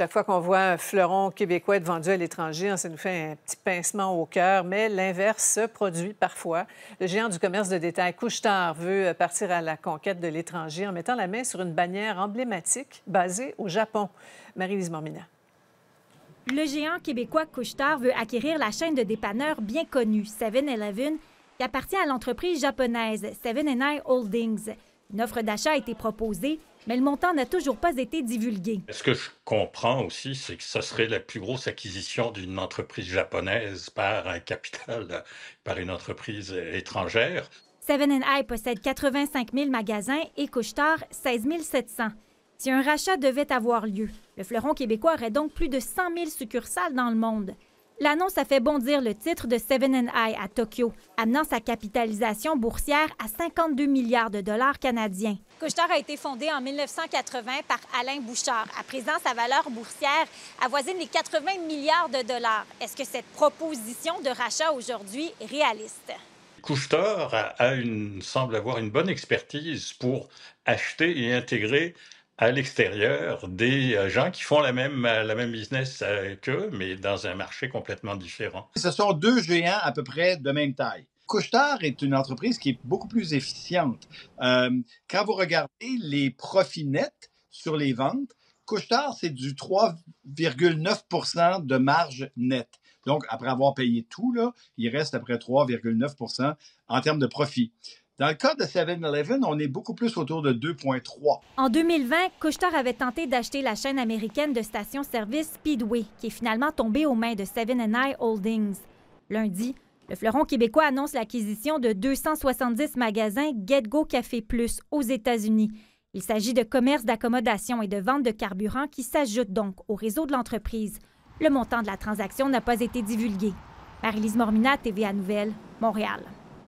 Chaque fois qu'on voit un fleuron québécois être vendu à l'étranger, hein, ça nous fait un petit pincement au cœur, mais l'inverse se produit parfois. Le géant du commerce de détail Couchetard veut euh, partir à la conquête de l'étranger en mettant la main sur une bannière emblématique basée au Japon. Marie-Lise Mormina. Le géant québécois Couchetard veut acquérir la chaîne de dépanneurs bien connue 7-Eleven qui appartient à l'entreprise japonaise Seven eleven Holdings. Une offre d'achat a été proposée, mais le montant n'a toujours pas été divulgué. Ce que je comprends aussi, c'est que ce serait la plus grosse acquisition d'une entreprise japonaise par un capital, par une entreprise étrangère. Seven High possède 85 000 magasins et Couchetard 16 700. Si un rachat devait avoir lieu, le fleuron québécois aurait donc plus de 100 000 succursales dans le monde. L'annonce a fait bondir le titre de Seven and I à Tokyo, amenant sa capitalisation boursière à 52 milliards de dollars canadiens. couche a été fondé en 1980 par Alain Bouchard. À présent, sa valeur boursière avoisine les 80 milliards de dollars. Est-ce que cette proposition de rachat aujourd'hui est réaliste? couche une, semble avoir une bonne expertise pour acheter et intégrer à l'extérieur des euh, gens qui font la même, euh, la même business euh, qu'eux, mais dans un marché complètement différent. Ce sont deux géants à peu près de même taille. Couchetard est une entreprise qui est beaucoup plus efficiente. quand vous regardez les profits nets sur les ventes, Couchetard, c'est du 3,9 de marge nette. Donc, après avoir payé tout, là, il reste après 3,9 en termes de profit. Dans le cas de 7-Eleven, on est beaucoup plus autour de 2,3. En 2020, Couchetard avait tenté d'acheter la chaîne américaine de stations-service Speedway, qui est finalement tombée aux mains de Seven I Holdings. Lundi, le fleuron québécois annonce l'acquisition de 270 magasins GetGo Café Plus aux États-Unis. Il s'agit de commerces d'accommodation et de vente de carburant qui s'ajoutent donc au réseau de l'entreprise. Le montant de la transaction n'a pas été divulgué. Marie-Lise Mormina, TVA Nouvelle, Montréal.